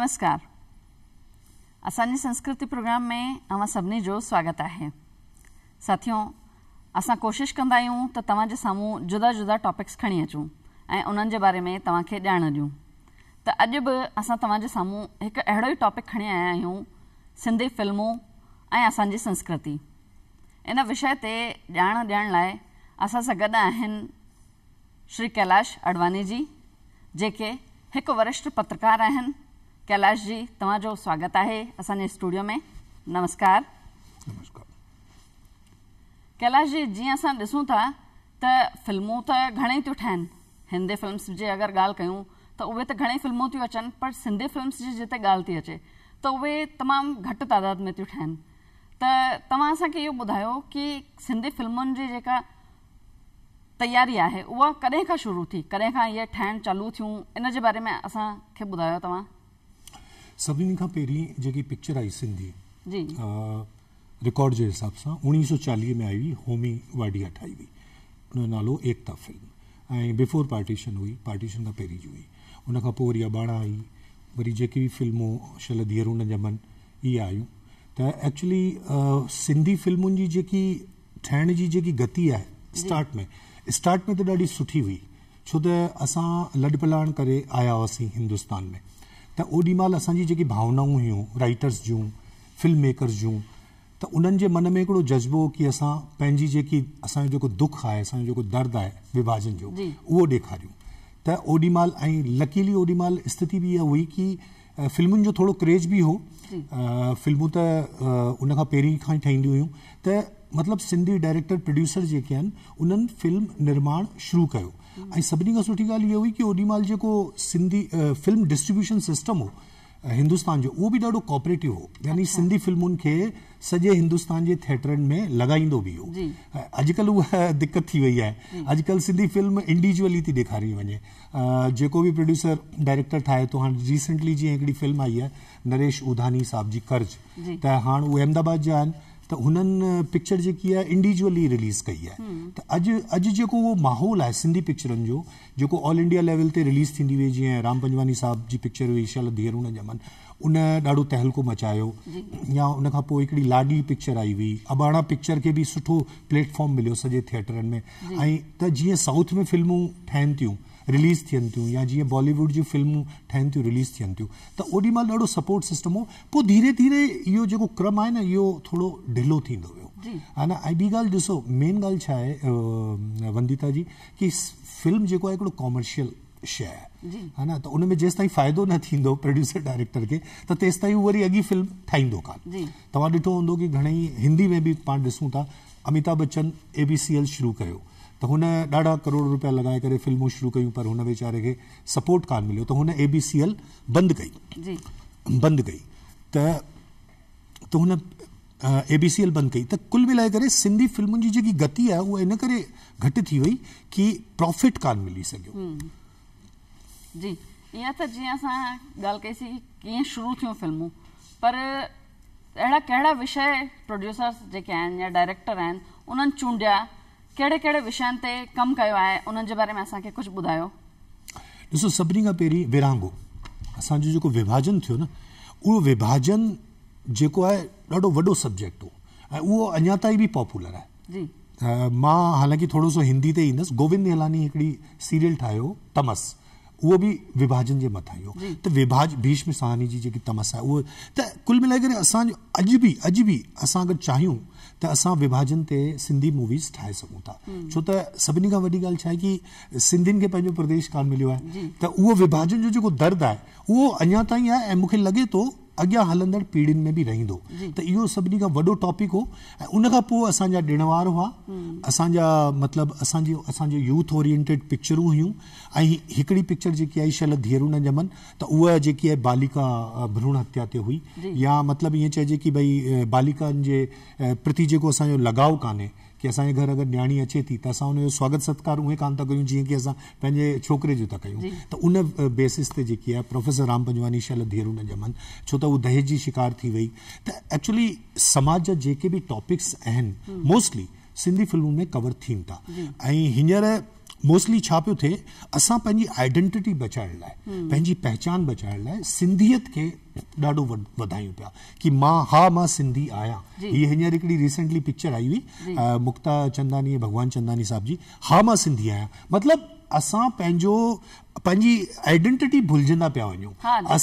नमस्कार اسان ني સંસ્કૃતિ પ્રોગ્રામ મે આવા સબને જો સ્વાગત આહે સાથ્યો આસા કોશિશ કરદાયું તો તવા જે સામું જુદા જુદા ટોપિક્સ ખણી આચું એ અનેન જે બારે મે તવા કે જાણા જો તો અજબ આસા તવા જે સામું એક એડો ટોપિક ખણી આયા હુ સિંધી ફિલ્મઓ એ આસા જે સંસ્કૃતિ એના વિષય તે જાણા દેન લાય આસા સગડા હન શ્રી કલાશ અડવાણીજી જે કે એક વરષ્ઠ પત્રકાર હન કેલાજી તમાજો સ્વાગત છે અસાને સ્ટુડિયો મે નમસ્કાર નમસ્કાર કેલાજી દીનસા દેસું તા ત ફિલ્મો તો ઘણે તઠન હિન્દી ફિલ્મસ જે અગર ગાલ કયુ તો ઓવે તો ઘણે ફિલ્મો તુ અચન પર સિંધી ફિલ્મસ જે જેતે ગાલતી છે તો વે તમામ ઘટ તાદાદ મે તઠન તો તમાસા કે બોધાયો કે સિંધી ફિલ્મન જે કા તૈયારીયા હે ઓ કદે કા શુરુ થી કદે કા ય ઠેન ચાલુ થ્યું ઇનજે બારે મે અસા કે બોધાયો તમા सभिनी खां पहिरीं जेकी पिक्चर आई सिंधी रिकॉर्ड जे हिसाब सां उणिवीह सौ चालीह में आई हुई होमी वाडिया ठाही हुई हुन जो नालो एकता फिल्म ऐं बिफोर पार्टीशन हुई पार्टीशन खां पहिरीं जी हुई हुन खां पोइ वरी अबाणा आई वरी जेकी बि फिल्मूं शल धीअरूं हुन जा मन इहा आयूं त एक्चुली सिंधी फिल्मुनि जी जेकी ठाहिण जी जेकी गति आहे स्टार्ट में स्टार्ट में त ॾाढी सुठी हुई छो त असां लॾ पलाण करे आया हुआसीं हिंदुस्तान में त ओॾी महिल असांजी जेकी भावनाऊं हुयूं राइटर्स जूं फिल्म मेकर्स जूं त उन्हनि जे मन में हिकिड़ो जज़्बो हो की असां पंहिंजी जेकी असांजो जेको दुख आहे असांजो जेको दर्द आहे विभाजन जो उहो ॾेखारियूं त ओॾी महिल ऐं लकीली ओॾी महिल स्थिति बि इहा हुई की फिल्मुनि जो थोरो क्रेज बि हो फिल्मूं त उन खां पहिरीं खां ई ठहंदियूं हुयूं त मतिलबु सिंधी डायरेक्टर प्रोड्यूसर जेके आहिनि उन्हनि फिल्म निर्माण शुरू कयो ऐं सभिनी खां सुठी ॻाल्हि इहा हुई की ओॾी महिल जेको सिंधी फिल्म डिस्ट्रीब्यूशन सिस्टम हो हिंदुस्तान जो उहो बि ॾाढो कॉपरेटिव हो यानी सिंधी फिल्मुनि खे सॼे हिंदुस्तान जे थिएटरनि में लॻाईंदो बि हो अॼुकल्ह उहा दिक़त थी वई आहे अॼुकल्ह सिंधी फिल्म इंडिविजुअली थी ॾेखारी वञे जेको बि प्रोड्यूसर डायरेक्टर ठाहे थो हाणे रीसेंटली जीअं हिकिड़ी फिल्म आई आहे नरेश उधानी साहिब जी कर्ज़ त हाणे उहे अहमदाबाद जा आहिनि त हुननि पिक्चर जेकी आहे इंडिविजुअली रिलीज़ कई आहे त अॼु अॼु जेको उहो माहौल आहे सिंधी पिक्चरनि जो जेको ऑल इंडिया लेवल ते रिलीज़ थींदी हुई जीअं राम पंजवानी साहिब जी पिक्चर हुई शा धीअरून जमन उन ॾाढो तहलको मचायो या उन खां पोइ हिकिड़ी लाॾी पिक्चर आई हुई अबाणा पिक्चर खे बि सुठो प्लेटफॉर्म मिलियो सॼे थिएटरनि में ऐं त जीअं साउथ में फिल्मूं ठहनि थियूं रिलीज़ थियन थी या जी बॉलीवुड जो फिल्म ठहनि थी रिलीज़ थियन थी तो ओॾी महिल ढो सपोर्ट सिस्टम हो पोइ धीरे धीरे यो जो क्रम है ना यो थोड़ो ढिलो थींदो वियो हा न ऐं मेन गाल छा वंदिता जी कि फिल्म जो है कॉमर्शियल शइ है ना तो उनमें उन में न प्रोड्यूसर डायरेक्टर के तो तेस तीन वो अगी फिल्म ठाई कान तुम दिखो हूंदो कि घणेई हिंदी में भी पा ॾिसूं अमिताभ बच्चन एबीसीएल शुरू कर तो उन ॾाढा करोड़ रुपया लॻाए करे फिल्मूं शुरू कयूं पर हुन वीचारे खे सपोर्ट कान मिलो तो हुन ए बी सी एल बंदि कई बंद कई त त हुन ए बी सी एल बंदि कई त कुल मिलाए करे सिंधी फिल्मुनि जी गति आहे उहा इन करे घटि थी वई की प्रॉफिट कान मिली सघियो हम्म। जी ईअं त जीअं असां ॻाल्हि कईसीं शुरू थियूं फिल्मूं पर अहिड़ा कहिड़ा विषय प्रोड्यूसर्स जेके या डायरेक्टर आहिनि उन्हनि चूंडिया कहिड़े कहिड़े विषयनि ते कमु कयो आहे उन्हनि जे बारे में असांखे कुझु ॿुधायो ॾिसो सभिनी खां पहिरीं असांजो जेको विभाजन थियो न उहो विभाजन जेको आहे ॾाढो वॾो सब्जेक्ट हो ऐं उहो अञा ताईं बि पॉपुलर आहे मां हालांकि थोरो सो हिंदी ते ईंदुसि गोविंद हेलानी हिकिड़ी सीरियल ठाहियो तमस उहो बि विभाजन जे मथां ई हो त विभाज भीष्म सहानी जी जेकी तमस आहे उहो त कुल मिलाए करे असांजो अॼु बि अॼु बि असां अगरि चाहियूं त असां विभाजन ते सिंधी मूवीज ठाहे सघूं था छो त सभिनी खां वॾी ॻाल्हि छा आहे की सिंधियुनि खे पंहिंजो प्रदेश कान मिलियो आहे त उहो विभाजन जो जेको दर्द आहे उहो अञा ताईं आहे अॻियां हलंदड़ पीढ़ियुनि में बि रहंदो त इहो सभिनी खां वॾो टॉपिक हो ऐं उनखां पोइ असांजा ॾिण वार हुआ असांजा मतिलबु असांजी असांजो यूथ ओरिएंटेड पिक्चरूं हुयूं ऐं हिकिड़ी पिक्चर जेकी आई शल शलद न ॼमन त उहा जेकी आहे बालिका भ्रूण हत्या ते हुई या मतिलबु ईअं चइजे की भई बालिकाउनि जे प्रति जेको असांजो लॻाव कान्हे की असांजे घर अगरि न्याणी अचे थी त असां हुनजो स्वागत सत्कार उहे कान था कयूं जीअं की असां पंहिंजे छोकिरे जो था कयूं त उन बेसिस ते जेकी आहे प्रोफेसर राम पंजवानी शाल धीअर ॼमनि छो त उहा दहेज जी शिकार थी वई त एक्चुली समाज जा जेके बि टॉपिक्स आहिनि मोस्टली सिंधी फिल्मुनि में कवर थियनि था ऐं हींअर मोस्टली छा पियो थे असां आइडेंटिटी बचाने लाइ हम्म। पहचान बचाने लाइ सिंधियत के ॾाढो वधायूं पा कि मां हा मां सिंधी आया ये हिंसर एक रिसेंटली पिक्चर आई हुई मुक्ता चंदानी भगवान चंदानी साहब जी हाँ मां सिंधी आया मतलब असां पंहिंजो पंहिंजी आइडैंटिटी भुलजंदा पिया वञूं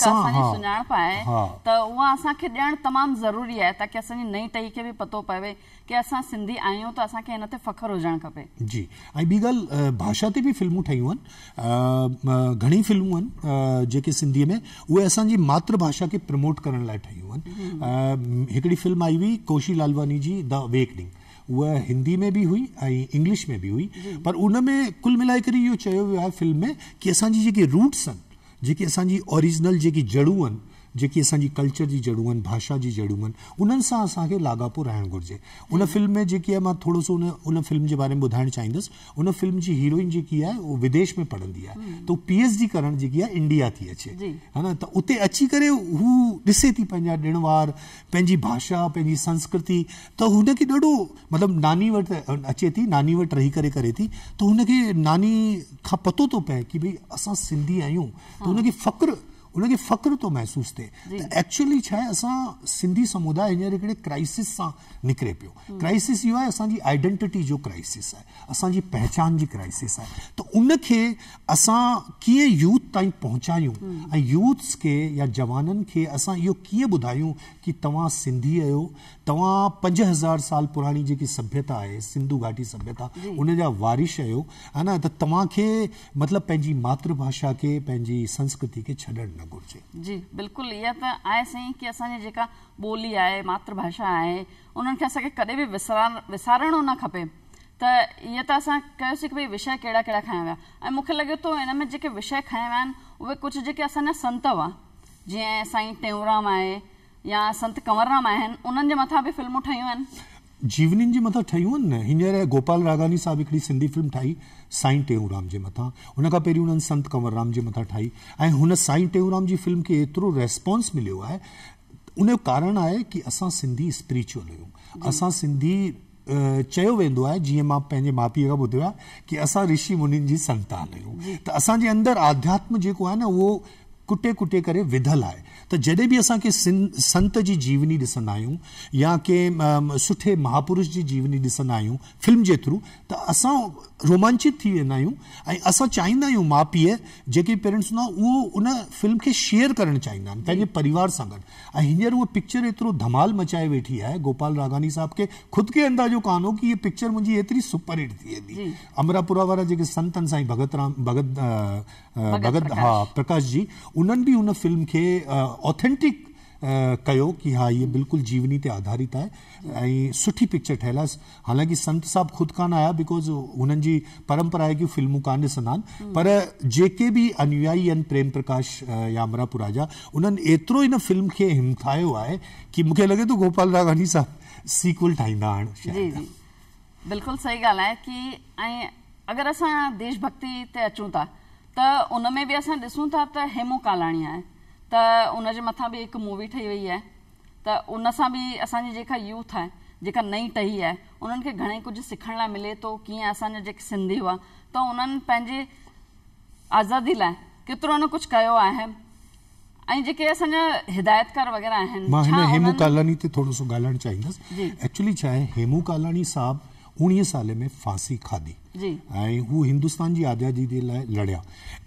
सुञाणप आहे त उहा असांखे ॾियणु तमामु ज़रूरी आहे ताकी असांजे नई टई खे बि पतो पवे के असां सिंधी आहियूं त असांखे हिन ते फ़ख्रु हुजणु खपे जी ऐं ॿी ॻाल्हि भाषा ते बि फिल्मूं ठहियूं आहिनि घणी फिल्मूं आहिनि जेके सिंधीअ में उहे असांजी मातृभाषा खे प्रमोट करण लाइ ठहियूं आहिनि हिकिड़ी फिल्म आई हुई कोशी लालवानी जी द वेकडिंग वह हिंदी में भी हुई ऐं इंग्लिश में भी हुई पर उन में कुल मिलाए करी इहो चयो वियो आहे फिल्म में कि असांजी जेके रूट्स आहिनि जेके असांजी ओरिजिनल जेकी जड़ूं आहिनि जी अस कल्चर की जड़ू आन भाषा की जड़ू आन उन्हनि सां असांखे लाॻापो रहणु उन फिल्म में जी है सो उन फिल्म के बारे में ॿुधाइणु चाहींदुसि उन फिल्म की हीरोइन जी है वो विदेश में पढ़ंदी है तो पी एच डी करण जी है इंडिया थी अचे है ना तो उत अची कर हू थी वार भाषा पैं संस्कृति तो उनके ढो मतलब नानी वट अचे थी नानी वट रही करे करे थी तो उनके नानी का पतो तो पे कि भाई असा सिंधी आयो तो उनके फक्र उनखे फख्र तो महसूस थे एक्चुअली तो छा सिंधी समुदाय हींअर क्राइसिस से निकिरे पियो क्राइसिस यो है असांजी आइडेंटिटी जो क्राइसिस आहे असांजी पहचान जी क्राइसिस है त उनखे असां यूथ ताईं पहुचायूं हम्म। ऐं यूथ्स के या जवाननि खे असां इहो कीअं ॿुधायूं की तव्हां सिंधी आहियो तव्हां पंज हज़ार साल पुरानी जी सभ्यता है सिंधु घाटी सभ्यता उन जा वारिश आहियो है न त तव्हांखे मतिलबु पंहिंजी मातृभाषा के पंहिंजी संस्कृति के छड़ न जी बिल्कुल इहा त आहे सही की असांजी जेका ॿोली आहे मातृभाषा आहे उन्हनि खे असांखे कॾहिं बि विसर विसारणो न खपे त ईअं त असां कयोसीं की भई विषय कहिड़ा कहिड़ा खाया विया ऐं मूंखे लॻे थो हिन में जेके विषय खाया विया आहिनि उहे कुझु जेके असांजा संत हुआ जीअं साईं टेऊंराम आहे या संत कंवरराम आहिनि उन्हनि जे मथां बि फिल्मूं ठहियूं जीवनी जे मथां ठहियूं आहिनि न हींअर गोपाल रागानी साहिब हिकिड़ी सिंधी फिल्म ठाही साईं टेऊंराम जे मथां हुन खां पहिरियों हुननि संत कंवरराम जे मथां ठाही ऐं हुन साईं टेऊंराम जी फिल्म खे एतिरो रिस्पॉन्स मिलियो आहे उनजो कारण आहे की असां सिंधी स्पिरिचुअल आहियूं असां सिंधी चयो वेंदो आहे जीअं मां पंहिंजे माउ पीउ खां ॿुधो आहे की असां मुनि जी संतान आहियूं त असांजे अंदरि आध्यात्म जेको आहे न उहो कुटे कुटे करे विधल आहे त जॾहिं बि असां कंहिं सिंध संत जी जीवनी ॾिसंदा आहियूं या कंहिं सुठे महापुरुष जी जीवनी ॾिसंदा आहियूं फिल्म जे थ्रू त असां रोमांचित थी वेंदा आहियूं ऐं असां चाहींदा आहियूं माउ पीउ जेके पेरेंट्स हूंदा उहो उन फिल्म खे शेयर करणु चाहींदा आहिनि पंहिंजे परिवार सां गॾु ऐं हींअर उहा पिक्चर एतिरो धमाल मचाए वेठी आहे गोपाल रागानी साहिब खे ख़ुदि खे अंदाज़ो कान हो की इहा पिक्चर मुंहिंजी एतिरी सुपर हिट थी वेंदी अमरापुरा वारा जेके संत आहिनि साईं भगत भगत भगत राम हा प्रकाश जी उन्हनि बि उन फिल्म खे ऑथेंटिक uh, कयो कि हाँ ये बिल्कुल जीवनी ते आधारित है सुठी पिक्चर ठहियलु हालांकि संत साहब खुद कान आया बिकॉज़ उन्हें जी परंपरा जूं फिल्मों कान ॾिसंदा हम्म। पर uh, जेके भी अनुयायी अन प्रेम प्रकाश uh, अमरापुर राजा उन्होंने एतरो इन फिल्म के हिमथायो है कि मुख्य लगे तो गोपाल रागानी साहब सीक्वल ठाईंदा हाँ बिल्कुल सही गाल है कि ऐं अगरि असां देश भक्ति ते अचूं था त था हेमू कालाणी है त उनजे मथां बि हिकु मूवी ठही वई आहे त उन सां बि असांजी जेका यूथ आहे जेका नई टही आहे उन्हनि खे घणेई कुझु सिखण लाइ मिले थो कीअं असांजा जेके सिंधी हुआ त उन्हनि पंहिंजे आज़ादी लाइ केतिरो न कुझु कयो आहे ऐं जेके असांजा हिदायतकार वग़ैरह आहिनि मां हेमू कालाणी ते थोरो सो ॻाल्हाइणु चाहींदसि छा आहे हेमू कालाणी साहिबु उणिवीह साल में फांसी खाधी ऐं हू हिंदुस्तान जी आज़ादी जे लाइ लड़िया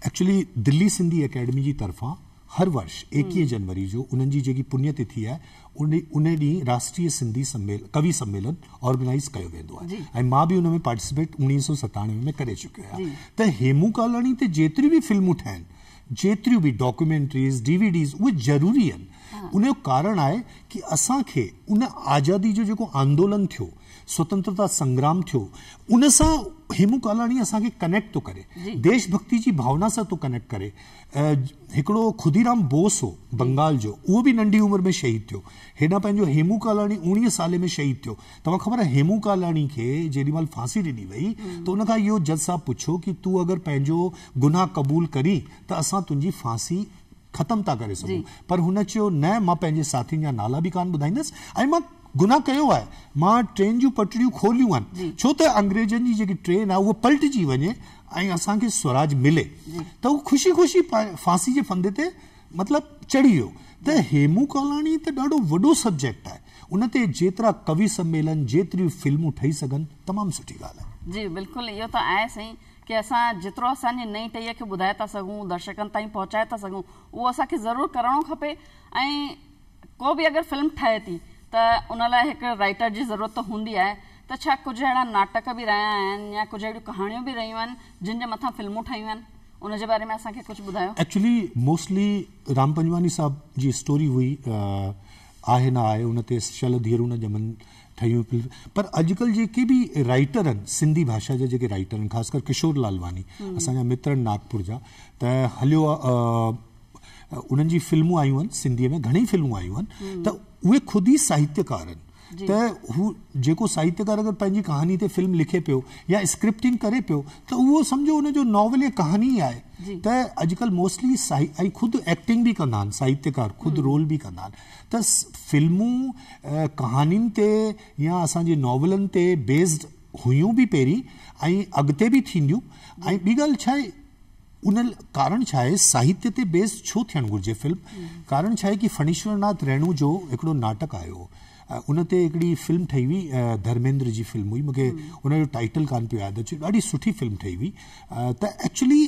एक्चुली दिल्ली सिंधी अकेडमी जी तरफ़ां हर वर्ष एक्वी हम्म। जनवरी जो उनकी जी पुण्यतिथि है उन उन राष्ट्रीय सिंधी सम्मेलन कवि सम्मेलन ऑर्गेनाइज़ किया वो आहे ऐं मां पार्टिसिपेट उन्नीस सौ सतानवे में कर चुके हैं तो हेमू कॉलोनी ते जेतिरियूं भी फिल्मू ठहनि जेतिरियूं भी डॉक्यूमेंट्रीज़ डीवीडीज़ उ ज़रूरी हाँ। उन कारण आए कि असा के उन आज़ादी जो आंदोलन थो स्वतंत्रता संग्राम थो उन हेमू कालाणी असांखे कनेक्ट थो करे देश भक्ति जी भावना सां थो कनेक्ट करे हिकिड़ो खुदीराम बोस हो बंगाल जो उहो बि नंढी उमिरि में शहीद थियो हेॾा पंहिंजो हेमू कालाणी उणिवीह साले में शहीद थियो तव्हां ख़बर आहे हेमू कालाणी खे जेॾी महिल फांसी ॾिनी वई त हुन खां इहो जज साहिबु पुछियो की तूं अगरि पंहिंजो गुनाह क़बूल करी त असां तुंहिंजी फांसी ख़तमु था करे सघूं पर हुन चयो न मां पंहिंजे साथियुनि जा नाला बि कान ॿुधाईंदसि ऐं मां गुनाह कयो आहे मां ट्रेन जूं पटड़ियूं खोलियूं आहिनि छो त अंग्रेजनि जी जेकी ट्रेन आहे उहा पलटिजी वञे ऐं असांखे स्वराज मिले त उहा ख़ुशी ख़ुशी फांसी जे फंदे ते मतिलबु चढ़ी वियो त हेमू कालाणी त ॾाढो वॾो सब्जेक्ट आहे उन ते जेतिरा कवि सम्मेलन जेतिरी फिल्मूं ठही सघनि तमामु सुठी ॻाल्हि आहे जी बिल्कुलु इहो त आहे सही की असां जेतिरो असांजे नई टई खे ॿुधाए था सघूं दर्शकनि ताईं पहुचाए था सघूं उहो असांखे ज़रूरु करणो खपे ऐं को बि अगरि फिल्म ठहे थी त उन लाइ हिकु राइटर जी ज़रूरत हूंदी आहे त छा कुझु अहिड़ा नाटक बि रहिया आहिनि या कुझु अहिड़ियूं कहाणियूं बि रहियूं आहिनि जिन जे मथां फिल्मूं ठहियूं आहिनि उनजे बारे में असांखे कुझु ॿुधायो एक्चुली मोस्टली राम पंजवानी साहिब जी स्टोरी हुई आहे न आहे उन ते शलद धीरून ॼमन ठहियूं पर अॼुकल्ह जेके बि राइटर आहिनि सिंधी भाषा जा जेके राइटर आहिनि ख़ासि कर किशोर लालवानी असांजा मित्र नागपुर जा त हलियो आहे उन्हनि जी फ़िल्मूं आयूं आहिनि सिंधीअ में घणेई फ़िल्मूं आयूं आहिनि त उहे ख़ुदि ई साहित्यकार आहिनि त हू जेको साहित्यकार अगरि पंहिंजी कहानी ते फिल्म लिखे पियो या स्क्रिप्टिंग करे पियो त उहो सम्झो उनजो नॉवल या कहानी आहे त अॼुकल्ह मोस्टली ऐं ख़ुदि एक्टिंग बि कंदा आहिनि साहित्यकार ख़ुदि रोल बि कंदा आहिनि त फिल्मूं कहानीनि ते या असांजे नॉवलनि ते बेस्ड हुयूं बि पहिरीं ऐं अॻिते बि थींदियूं ऐं ॿी ॻाल्हि छा आहे उन कारण छा आहे साहित्य ते बेस छो थियणु घुरिजे फिल्म कारण छा आहे की फणीश्वरनाथ रेणू जो हिकिड़ो नाटक आयो उन ते हिकिड़ी फिल्म ठही हुई धर्मेंद्र जी फिल्म हुई मूंखे जो टाइटल कोन्ह पियो यादि अचे ॾाढी सुठी फिल्म ठही हुई त एक्चुअली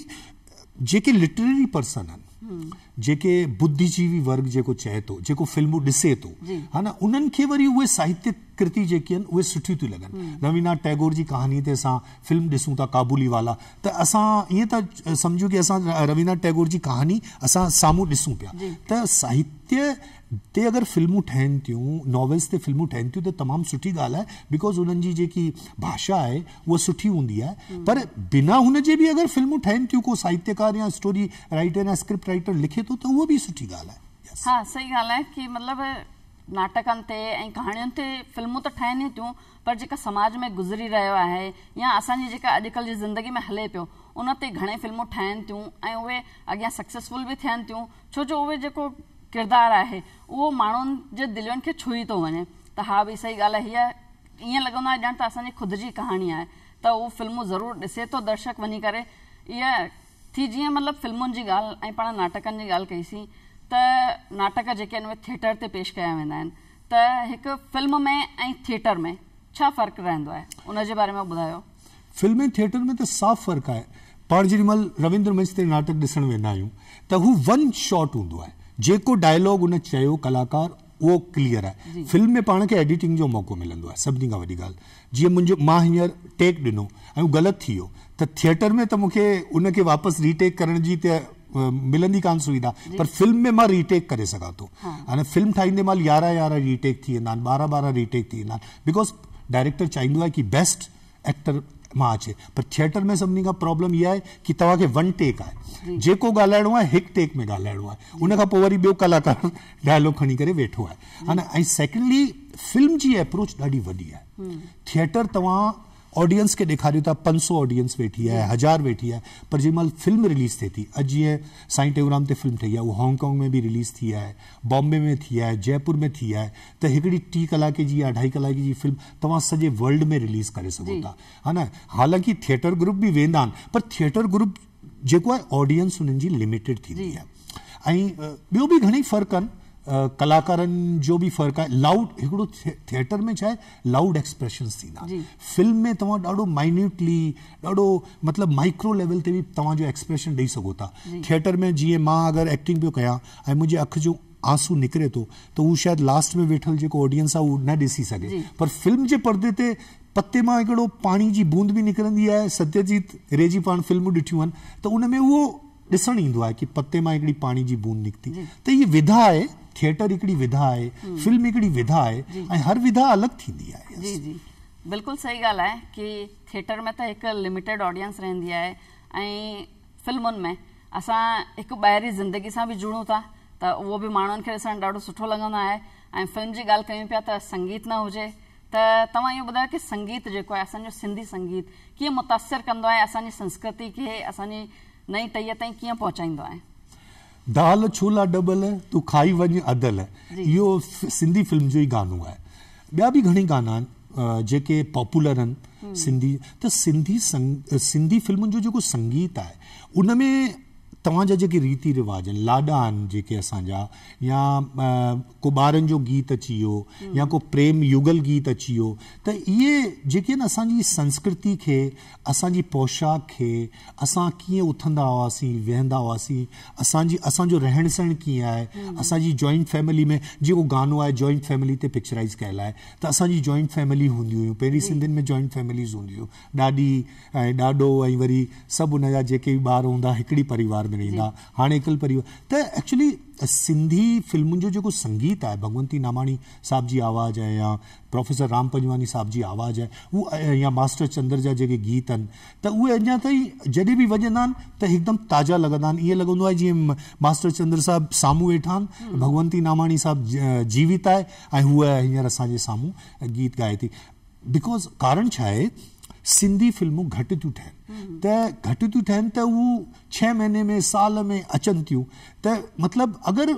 जेके लिटरेरी पर्सन आहिनि जेके बुद्धिजीवी वर्ग जेको चए थो जेको फिल्मूं ॾिसे थो हा न उन्हनि खे वरी उहे साहित्य कृति हम्म। जी उ सुठी थी लगन रवीनाथ टैगोर की कहानी से अस फिल्म ॾिसूं था काबुली वाला तो अस ये तो समझू कि अस रवीनाथ टैगोर की कहानी अस सामू ॾिसूं पिया साहित्य ते अगर फिल्मू ठहनि थियूं नॉवल्स से फिल्मू ठहनि थियूं तो तमाम सुठी गाल है बिकॉज उनकी जी भाषा है वह सुठी होंगी है हम्म। पर बिना उनके भी अगर फिल्मू फिल्मूं ठहनि को साहित्यकार या स्टोरी राइटर या स्क्रिप्ट राइटर लिखे तो वह भी सुठी गाल है हाँ सही गाल है कि मतलब नाटकनि ते ऐं कहाणियुनि ते फिल्मूं त ठहनि ई थियूं पर जेका समाज में गुज़री रहियो आहे या असांजी जेका अॼुकल्ह जी ज़िंदगी में हले पियो उन ते घणेई फिल्मूं ठहनि थियूं ऐं उहे अॻियां सक्सेसफुल बि थियनि थियूं छो जो उहे जेको किरदारु आहे उहो माण्हुनि जे दिलुनि खे छुई थो वञे त हा भई सही ॻाल्हि आहे हीअ ईअं लॻंदो आहे ॼणु त असांजी खुद जी कहाणी आहे त उहो फिल्मूं ज़रूरु ॾिसे थो दर्शक वञी करे इहा थी जीअं मतिलबु फिल्मुनि जी ॻाल्हि ऐं पाण नाटकनि जी ॻाल्हि कईसीं त नाटक जेके आहिनि उहे थिएटर ते पेश कया वेंदा आहिनि त हिकु फिल्म में ऐं थिएटर में छा फ़र्कु रहंदो आहे उनजे बारे में ॿुधायो फिल्म ऐं थिएटर में त साफ़ु फ़र्क़ु आहे पाण जेॾीमहिल रविंद्र मिश्री नाटक ॾिसणु वेंदा आहियूं त हू वन शॉट हूंदो आहे जेको डायलॉग उन चयो कलाकारु उहो क्लिअर आहे फिल्म में पाण खे एडिटिंग जो मौक़ो मिलंदो आहे सभिनी खां वॾी ॻाल्हि जीअं मुंहिंजो मां हींअर टेक ॾिनो ऐं ग़लति थी वियो त थिएटर में त मूंखे उन खे वापसि रीटेक करण जी त मिलंदी कान सुविधा पर फिल्म में मां रीटेक करे सघां थो तो। हाणे फिल्म ठाईंदे महिल यारहं यारहं रीटेक थी वेंदा आहिनि ॿारहं रीटेक थी वेंदा बिकॉज डायरेक्टर चाहींदो है कि बेस्ट एक्टर मां अचे पर थिएटर में सभिनी का प्रॉब्लम इहा आहे की तव्हांखे वन टेक है जेको ॻाल्हाइणो है एक टेक में ॻाल्हाइणो है उन खां पोइ वरी कलाकार डायलॉग खणी करे वेठो है हाणे ऐं सेकेंडली फिल्म जी अप्रोच ॾाढी वॾी है थिएटर हम्म। तव्हां ऑडियंस के ॾेखारियूं था पंज सौ ऑडियंस वेठी है हज़ार वेठी है पर जी मल फिल्म रिलीज़ थे थी अज ये साईं टेऊराम ते फिल्म थी वो उहा हांगकांग में भी रिलीज़ थी है बॉम्बे में थी है जयपुर में थी है तो हिकिड़ी टी कलाके जी या अढाई कलाके जी फिल्म तुम सजे वर्ल्ड में रिलीज़ कर सको था हा ना हालांकि थिएटर ग्रुप भी वेंदा पर थिएटर ग्रुप जो है ऑडियंस हुननि लिमिटेड थींदी आहे ऐं कलाकार जो भी फर्क है लाउड एक थिएटर में चाहे लाउड एक्सप्रेशन थींदा फिल्म में तुम ढो माइन्यूटली ढो मतलब माइक्रो लेवल से भी जो एक्सप्रेशन दे सको था थिएटर में जी मां अगर एक्टिंग पे क्या मुझे अख जो आंसू निकरे तो वो उहो शायद लास्ट में वेठल जो ऑडियंस है वो न ॾिसी पर फिल्म के पर्दे ते पत्ते में एक पानी की बूंद भी निकरंदी है सत्यजीत रे जी पाण फिल्म ॾिठियूं आहिनि त उन में उहो ॾिसणु कि की पत्ते में एक पानी की बूंद निकती तो ये विधा है थिएटर हिकिड़ी विधा आहे फिल्म हिकिड़ी विधा आहे ऐं हर विधा अलॻि थींदी आहे जी जी बिल्कुलु सही ॻाल्हि आहे कि थिएटर में त हिकु लिमिटेड ऑडियंस रहंदी आहे ऐं फिल्मुनि में असां हिकु ॿाहिरी ज़िंदगी सां बि जुड़ूं था त उहो बि माण्हुनि खे ॾिसणु ॾाढो सुठो लॻंदो आहे ऐं फिल्म जी ॻाल्हि कयूं पिया त संगीत न हुजे त तव्हां इहो ॿुधायो की संगीत जेको आहे असांजो सिंधी संगीत कीअं मुतासिर कंदो आहे असांजी संस्कृति खे असांजी नई टई ताईं कीअं पहुचाईंदो आहे दाल छोला डबल तू खाई वञ अदल यो सिंधी फिल्म जो ही गानो है बया भी घणी गाना जेके पॉपुलर सिंधी तो सिंधी संग सिंधी फिल्मुनि जो जेको संगीत है उनमें तव्हांजा जेके रीति रिवाज़ आहिनि लाॾा आहिनि जेके असांजा या को ॿारनि जो गीत अची वियो या को प्रेम युगल गीत अची वियो त इहे जेके आहिनि असांजी संस्कृति खे असांजी पोशाक खे असां कीअं उथंदा हुआसीं वेहंदा हुआसीं असांजी असांजो रहण सहण कीअं आहे असांजी जॉइंट फैमिली में जेको गानो आहे जॉइंट फैमिली ते पिक्चराइज़ कयल आहे त असांजी जॉइंट फैमिली हूंदी हुयूं पहिरीं सिंधियुनि में जॉइंट फैमिलीज़ हूंदी हुयूं ॾाॾी ऐं ॾाॾो ऐं वरी सभु हुन जा जेके बि ॿार हूंदा हिकिड़ी परिवार में ईंदा हाणे हिकु परी त एक्चुअली सिंधी फिल्मुनि जो जेको संगीत आहे भगवंती नामाणी साहब जी आवाज़ आहे या प्रोफेसर राम पंजवानी साहब जी आवाज़ आहे उहा या मास्टर चंद्र जा जेके गीत तो तो आहिनि त उहे अञा ताईं जॾहिं बि वॼंदा आहिनि त हिकदमि ताज़ा लॻंदा आहिनि ईअं लॻंदो आहे जीअं मास्टर चंद्र साहब साम्हूं वेठा आहिनि हम्म। भगवंती नामाणी साहब जीवित आहे ऐं हूअ हींअर असांजे साम्हूं गीत ॻाए थी बिकॉज़ कारण छा आहे सिंधी फिल्मूं घटि थियूं ठहनि त घटि थियूं ठहनि त उहे छह महीने में साल में अचनि थियूं त मतिलबु अगरि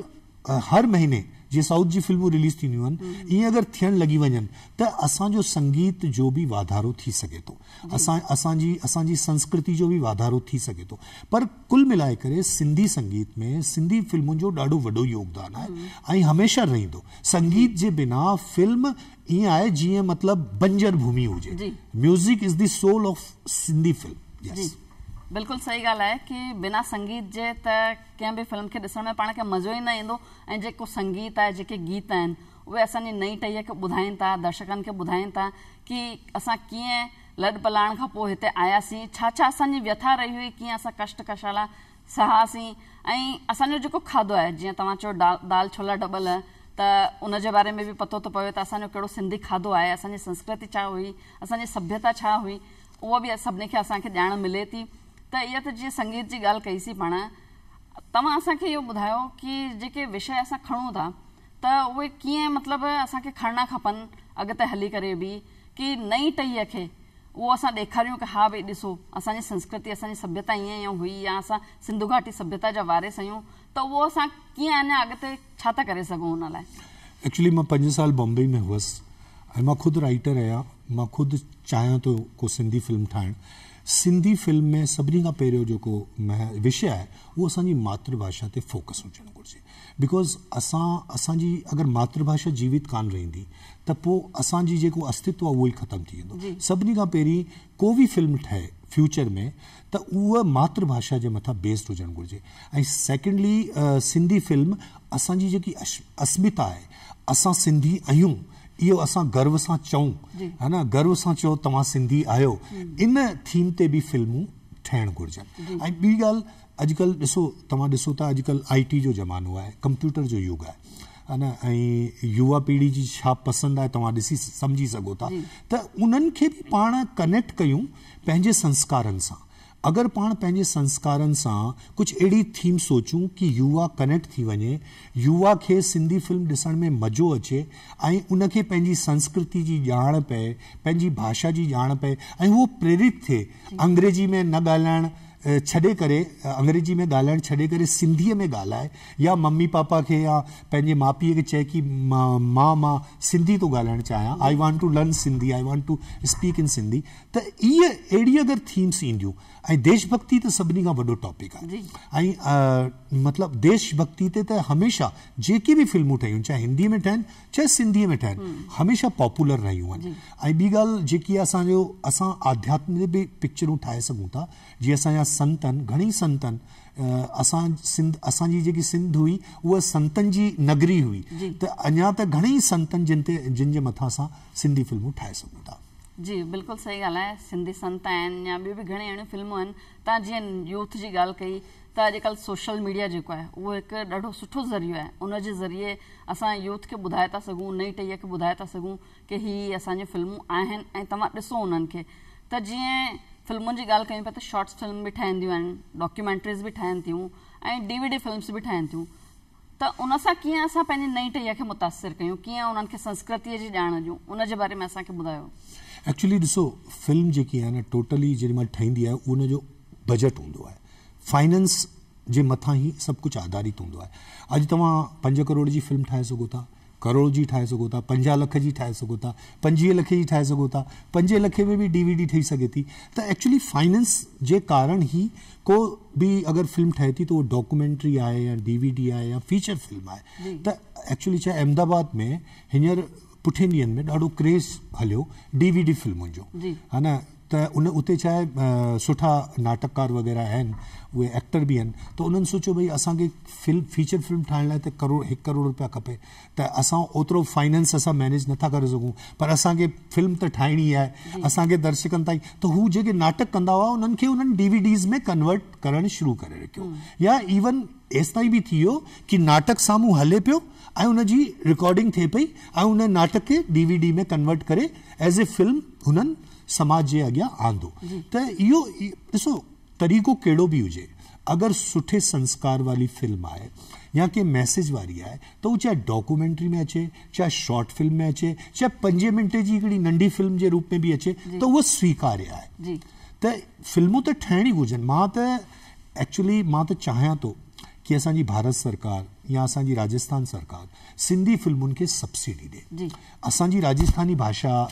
हर महीने जे साउथ जी फिल्मों रिलीज़ थी वन हम्म। ये अगर थियन लगी वन तो असो संगीत जो भी वाधारो थी सके तो असां संस्कृति जो भी वाधारो थी सके तो पर कुल मिलाए करे सिंधी संगीत में सिंधी फिल्मों जो ॾाढो वॾो योगदानु आहे हम्म। हमेशा रही संगीत जे बिना फिल्म ये आए जी मतलब बंजर भूमि हो music is the soul of Sindhi film yes बिल्कुल सही गाल है कि बिना संगीत जे त कें भी फिल्म के ॾिसण में पाण के मज़ो ही न ईंदो ऐं जेको संगीत है जेके गीत हैं वे असांजी नई टहीअ के ॿुधाइनि था दर्शक के ॿुधाइनि था कि अस कि लड़ पलान खां पोइ हिते आयासीं छा छा व्यथा रही हुई कि असां कष्ट कशाला सहासी ऐं असांजो जेको खाधो आहे जीअं तव्हां चयो दाल दाल छोला डबल त उन बारे में भी पतो तो पवे तो असो कड़ो सिंधी खाधो है असांजी संस्कृति हुई असांजी सभ्यता हुई वह भी सभी खे असांखे मिले थी त इहा त जीअं संगीत जी ॻाल्हि कईसीं पाण तव्हां असांखे इहो ॿुधायो की जेके विषय अस खूँ था त उहे कीअं मतिलबु असांखे खड़ना खपन अगत हली कर भी कि नई टही के वो अस देखार कि हाँ भाई ऐसो असांजी संस्कृति असांजी सभ्यता ईअं ईअं हुई या अस सिंधु घाटी सभ्यता जो वारिस आहियूं तो वो अस कीअं अञा अॻिते छा एक्चुअली मैं पंज साल बॉम्बे में हुस खुद राइटर आया खुद चाहें तो को सिंधी फिल्म ठाण सिंधी फिल्म में सभिनी खां पहिरियों जेको विषय आहे उहो असांजी मातृभाषा ते फोकस हुजणु घुरिजे बिकॉज़ असां असांजी अगरि मातृभाषा जीवित कान रहंदी त पोइ असांजी जेको अस्तित्व आहे उहो ई ख़तमु थी वेंदो सभिनी खां पहिरीं को बि फिल्म ठहे फ्यूचर में त उहा मातृभाषा भाषा जे मथां बेस्ड हुजणु घुरिजे ऐं सैकेंडली सिंधी फिल्म असांजी जेकी अस्मिता आहे असां सिंधी आहियूं इहो असां गर्व सां चऊं हा न गर्व सां चओ तव्हां सिंधी आहियो इन थीम ते बि फिल्मूं ठाहिणु घुरिजनि ऐं ॿी ॻाल्हि अॼुकल्ह ॾिसो तव्हां ॾिसो था अॼुकल्ह आई टी जो ज़मानो आहे कंप्यूटर जो युग आहे हा न ऐं युवा पीढ़ी जी छा पसंदि आहे तव्हां ॾिसी सम्झी सघो था त उन्हनि खे बि पाण कनेक्ट कयूं पंहिंजे संस्कारनि सां अगरि पाण पंहिंजे संस्कारनि सां कुझु अहिड़ी थीम सोचूं की युवा कनेक्ट थी वञे युवा खे सिंधी फिल्म ॾिसण में मज़ो अचे ऐं उनखे पंहिंजी संस्कृति जी ॼाण पए पंहिंजी भाषा जी ॼाण पए ऐं उहो प्रेरित थिए अंग्रेजी में न ॻाल्हाइण छॾे करे अंग्रेजी में ॻाल्हाइणु छॾे करे सिंधीअ में ॻाल्हाए या मम्मी पापा खे या पंहिंजे माउ पीउ खे चए की मां मां सिंधी थो ॻाल्हाइणु चाहियां I want to learn Sindhi I want to speak in Sindhi त इहे अहिड़ी अगरि थीम्स ईंदियूं ऐं देश भक्ति त सभिनी खां वॾो टॉपिक आहे ऐं मतिलबु देश भक्ति ते त हमेशह जेके बि फिल्मूं ठहियूं चाहे हिंदीअ में ठहनि चाहे सिंधीअ में ठहिनि हमेशह पॉपुलर रहियूं आहिनि ऐं ॿी ॻाल्हि जेकी आहे असांजो असां आध्यातमिक बि पिकिचरूं ठाहे सघूं था जीअं असांजा संत आहिनि घणेई संत आहिनि असां सिंध असांजी जेकी सिंध हुई उहा संतनि जी नगरी हुई त अञा त घणेई संतनि जिन ते जे मथां असां सिंधी फिल्मूं ठाहे सघूं था जी बिल्कुलु सही ॻाल्हि आहे सिंधी संत आहिनि या ॿियूं बि घणियूं अहिड़ियूं फिल्मूं आहिनि तव्हां जीअं यूथ जी ॻाल्हि कई त अॼुकल्ह सोशल मीडिया जेको आहे उहो हिकु ॾाढो सुठो ज़रियो आहे उन जे ज़रिए असां यूथ खे ॿुधाए था सघूं नई टईया खे ॿुधाए था सघूं की ही असांजी फिल्मूं आहिनि ऐं तव्हां ॾिसो हुननि खे त जीअं फिल्मुनि जी ॻाल्हि कयूं पिया त शॉट्स फिल्म बि ठहंदियूं आहिनि डॉक्यूमेंट्रीस बि ठहनि थियूं ऐं डी वी डी फिल्म्स बि ठहनि थियूं त उन सां कीअं असां नई टईया खे मुतासिर कयूं कीअं उन्हनि खे संस्कृतीअ जी उन बारे में असांखे ॿुधायो एक्चुअली ॾिसो फिल्म जेकी आहे न टोटली जेॾीमहिल ठहींदी आहे उनजो बजट हूंदो आहे फाइनेंस जे मथां ई सभु कुझु आधारित हूंदो आहे अॼु तव्हां पंज करोड़ जी फिल्म ठाहे सघो था करोड़ जी ठाहे सघो था पंजाह लख जी ठाहे सघो था पंजवीह लख जी ठाहे सघो था पंजे लखे में बि डी वी डी ठही सघे थी त एक्चुअली फाइनेंस जे कारण ई को बि अगरि फिल्म ठहे थी त उहो डॉक्यूमेंट्री आहे या डी वी डी आहे या फीचर फिल्म आहे त एक्चुअली छा अहमदाबाद में हींअर पुठियनि ॾींहंनि में ॾाढो क्रेज़ हलियो डी वी डी फिल्मुनि जो हा न त उन उते छा सुठा नाटककार वग़ैरह आहिनि उहे एक्टर बि आहिनि त उन्हनि सोचियो भई असांखे फिल्म फीचर फिल्म ठाहिण लाइ त करोड़ हिकु करोड़ रुपया खपे त असां ओतिरो फाइनेंस असां मैनेज नथा करे सघूं पर असांखे फिल्म त ठाहिणी आहे असांखे दर्शकनि ताईं त हू जेके नाटक कंदा हुआ उन्हनि खे उन्हनि डीवीडीज़ में कन्वर्ट करणु शुरू करे रखियो हम्म। या इवन एस ताईं बि थी वियो नाटक साम्हूं हले पियो ऐं उनजी रिकॉर्डिंग थिए पई ऐं उन नाटक खे डीवीडी में कन्वर्ट करे एज़ ए फिल्म हुननि समाज के अगर आंदो तो यो ॾिसो तरीक़ो कड़ो भी हुए अगर सुठे संस्कार वाली फिल्म आए या कंहिं मैसेज वाली आए तो चाहे डॉक्यूमेंट्री में अचे चाहे शॉर्ट फिल्म में अचे चाहे पंजे मिंटे की हिकिड़ी फिल्म के रूप में भी अचे तो उहो स्वीकार्य आहे तो फिल्मों तो त ही घुर्जन माँ तो एक्चुअली तो चाहें तो कि असांजी भारत सरकार या असांजी राजस्थान सरकार सिंधी फिल्मों के सब्सिडी दे असांजी राजस्थानी भाषा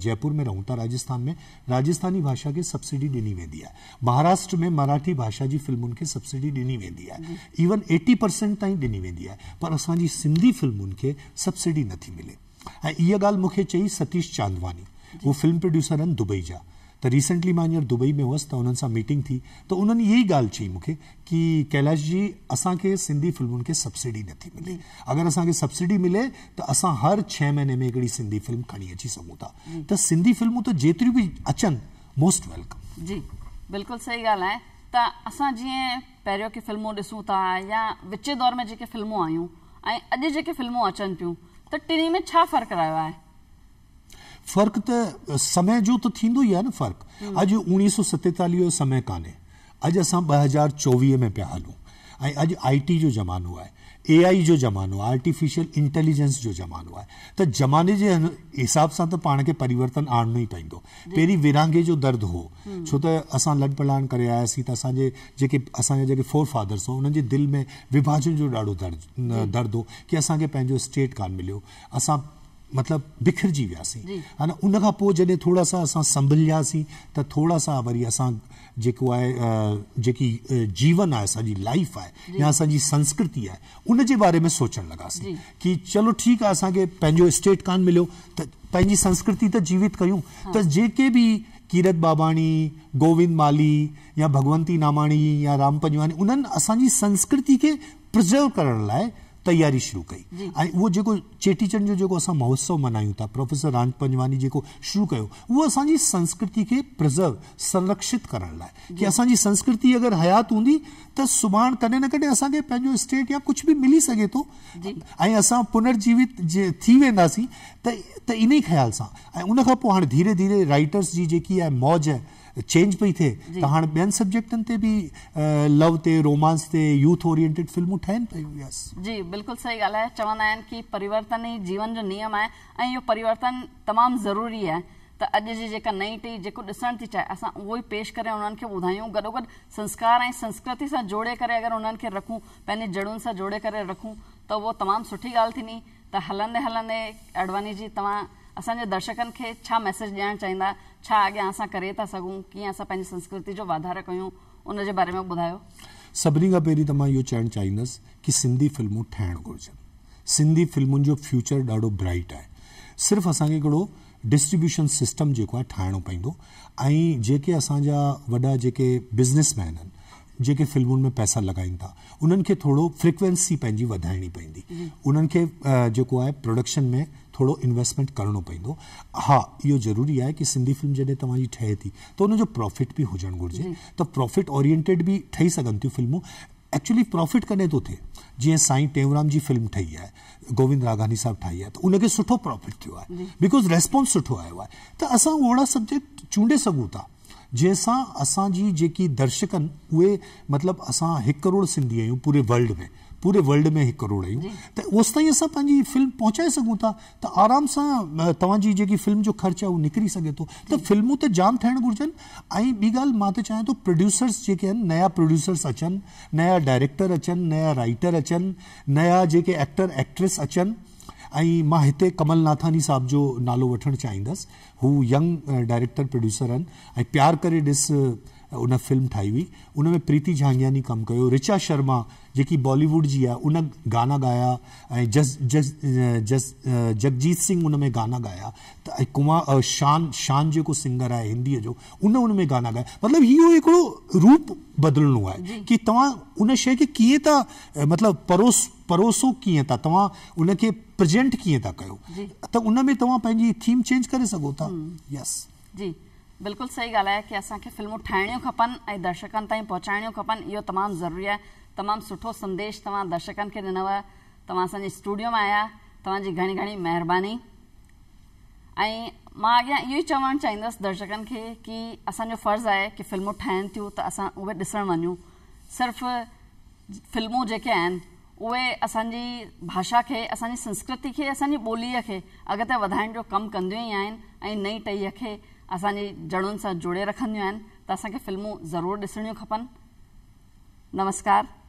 जयपुर में रहूं था राजस्थान में राजस्थानी भाषा के सब्सिडी ॾिनी वी है महाराष्ट्र में मराठी भाषा जी फिल्मों के सब्सिडी ॾिनी वी आहे इवन एटी परसेंट तीन ॾिनी वेंदी आहे पर असांजी सिंधी फिल्मुनि के सब्सिडी नथी मिले ये गाल मुख्य चई सतीश चांदवानी वो फिल्म प्रोड्यूसर दुबई जा त रीसेंटली मां हींअर दुबई में हुअसि त उन्हनि सां मीटिंग थी त उन्हनि इहा ई ॻाल्हि चई मूंखे की कैलाश जी असांखे सिंधी फिल्मुनि खे सब्सिडी नथी मिले अगरि असांखे सब्सिडी मिले त असां हर छह महीने में हिकिड़ी सिंधी फिल्म खणी अची सघूं था त सिंधी फिल्मूं त जेतिरियूं बि अचनि मोस्ट वेलकम जी बिल्कुलु सही ॻाल्हि आहे त असां जीअं पहिरियों की फिल्मूं ॾिसूं था या विचे दौर में जेके फिल्मूं आयूं ऐं अॼु जेके फिल्मूं अचनि पियूं त टिनी में छा फ़र्कु रहियो आहे फ़ु त समय जो त थींदो ई आहे न फ़र्क़ु अॼु उणिवीह सौ सतेतालीह जो समय कान्हे अॼु असां ॿ हज़ार चोवीह में पिया हलूं ऐं अॼु आई टी जो ज़मानो आहे ए आई जो ज़मानो आहे आर्टिफ़िशल इंटेलिजेंस जो ज़मानो आहे त ज़माने जे हिसाब सां त पाण खे परिवर्तन आणिणो ई पवंदो पहिरीं विरांगे जो दर्दु हो छो त असां लॾ पढ़ाण करे आयासीं त असांजे जेके असांजे जेके फोर फादर्स हुआ उन्हनि जे दिलि में विभाजन जो ॾाढो दर्दु दर्दु हो की असांखे पंहिंजो स्टेट कान मिलियो असां मतिलबु बिखरजी वियासीं हन उन खां पोइ जॾहिं थोरा सा असां संभलियासीं त थोरा सा वरी असां जेको आहे जेकी जीवन आहे असांजी लाइफ आहे या असांजी संस्कृति आहे उन जे बारे में सोचणु लॻासीं की चलो ठीकु आहे असांखे पंहिंजो स्टेट कान मिलियो त पंहिंजी संस्कृति त जीवित कयूं त जेके बि कीरत बाबाणी गोविंद माली या भगवंती नामाणी या राम पंजवाणी उन्हनि असांजी संस्कृति खे प्रिज़र्व करण लाइ तयारी शुरू कई ऐं उहो जेको चेटीचंड जो जेको असां महोत्सव मनायूं था प्रोफेसर राज पंजवानी जेको शुरू कयो उहो असांजी संस्कृति खे प्रिजर्व संरक्षित करण लाइ कि असांजी संस्कृति अगरि हयात हूंदी त सुभाणे कॾहिं न कॾहिं असांखे पंहिंजो स्टेट या कुझु बि मिली सघे थो ऐं असां पुनर्जीवित जे थी वेंदासीं त इन ई ख़्याल सां ऐं उनखां पोइ हाणे धीरे धीरे राइटर्स जी जेकी आहे मौज आहे चेंज पई थिए त हाणे ॿियनि सब्जेक्टनि ते बि लव ते ते रोमांस यूथ ओरिएंटेड फिल्मूं ठहनि पियूं यस जी बिल्कुलु सही ॻाल्हि आहे चवंदा आहिनि की परिवर्तन ई जीवन जो नियम आहे ऐं इहो परिवर्तन तमामु ज़रूरी आहे त अॼु जी जेका नई टी जेको ॾिसण थी चाहे असां उहो ई पेश करे उन्हनि खे ॿुधायूं गॾो गॾु संस्कार ऐं संस्कृति सां जोड़े करे अगरि उन्हनि खे रखूं पंहिंजे जड़ुनि सां जोड़े करे रखूं त उहो तमामु सुठी ॻाल्हि थींदी त हलंदे हलंदे अडवानी जी तव्हां असांजे दर्शकनि खे छा मैसेज ॾियणु चाहींदा छा अॻियां असां करे था सघूं कीअं असां पंहिंजी संस्कृति जो वाधारो कयूं उनजे बारे में ॿुधायो सभिनी खां पहिरीं त मां इहो चवणु चाहींदसि की सिंधी फिल्मूं ठाहिण घुरिजनि सिंधी फिल्मुनि जो फ्यूचर ॾाढो ब्राइट आहे सिर्फ़ु असांखे हिकिड़ो डिस्ट्रीब्यूशन सिस्टम जेको आहे ठाहिणो पवंदो ऐं जेके असांजा वॾा जेके बिज़नेसमैन आहिनि जेके फिल्मुनि में पैसा लॻाइनि था उन्हनि खे थोरो फ्रिक्वेंसी पंहिंजी वधाइणी पवंदी उन्हनि खे जेको आहे प्रोडक्शन में ખો ઇન્વેસ્ટમેન્ટ કરણો પઈંદો હા એ જો જરૂરી આય કે સિન્ધી ફિલ્મ જડે તમારી ઠે થી તો ઉને જો પ્રોફિટ ભી હોજન ગુરજે તો પ્રોફિટ ઓરિએન્ટેડ ભી ઠઈ સકનતી ઉ ફિલ્મો એક્ચ્યુઅલી પ્રોફિટ કરને તો થે જે સાઈ ટેવરામજી ફિલ્મ ઠાઈયા ગોવિંદ રાઘાણી સાબ ઠાઈયા તો ઉને કે સઠો પ્રોફિટ થયો હે બીકોઝ રિસ્પોન્સ ઉઠો આયો હે તો અસા ઓડા સબ્જેક્ટ ચૂંડે સગુતા જેસા અસાજી જેકી દર્શકન ઓએ મતલબ અસા 1 કરોડ સિન્ધી આયુ પૂરે વર્લ્ડ મે पूरे वर्ल्ड में एक करोड़ आहियूं तो ओसि ताईं असां फिल्म पहुचाए सूँ था तो आराम से तवी जी फिल्म जो खर्च है वो निकरी सघे तो फिल्मों तो जाम थे घुर्जन ऐं ॿी ॻाल्हि मां प्रोड्यूसर्स तो नया प्रोड्यूसर्स अचन नया डायरेक्टर अचन नया राइटर अचन नया जेके एक्टर एक्ट्रेस अचन ऐं मां हिते कमल नाथानी जो नालो वठणु चाहिंदस हु यंग डायरेक्टर प्रोड्यूसर प्यार करे डिस उन फिल्म ठाई हुई उन में प्रीति झांगियानी कम कर रिचा शर्मा जी बॉलीवुड जी है उन गाना गाया जस जस जस जगजीत सिंह उन में गाना गाया कुमार शान शान जेको सिंगर है हिंदी जो उन उन में गाना गाया मतलब यो एक रूप बदलनो है कि तुम उन शइ किए था मतलब परोस परोसो किए था प्रजेंट किए था कयो त उन में थीम चेंज कर सोता हम्म। यस जी बिल्कुलु सही ॻाल्हि आहे की असांखे फिल्मूं ठाहिणियूं खपनि ऐं दर्शकनि ताईं पहुचाइणियूं खपनि इहो तमामु ज़रूरी आहे तमामु सुठो संदेश तव्हां दर्शकनि खे ॾिनव तव्हां असांजे स्टूडियो में आया तव्हांजी घणी घणी महिरबानी ऐं मां अॻियां इहो ई चवणु चाहींदसि दर्शकनि खे की असांजो फर्ज़ु आहे की फिल्मूं ठाहिनि थियूं त असां उहे ॾिसणु वञूं सिर्फ़ फिल्मूं जेके आहिनि उहे असांजी भाषा खे असांजी संस्कृति खे असांजी ॿोलीअ खे अॻिते वधाइण जो कमु कंदियूं ई आहिनि ऐं नई टई खे असांजी जड़ुनि सां जुड़े रखंदियूं आहिनि त असांखे फिल्मूं ज़रूरु ॾिसणियूं खपनि नमस्कार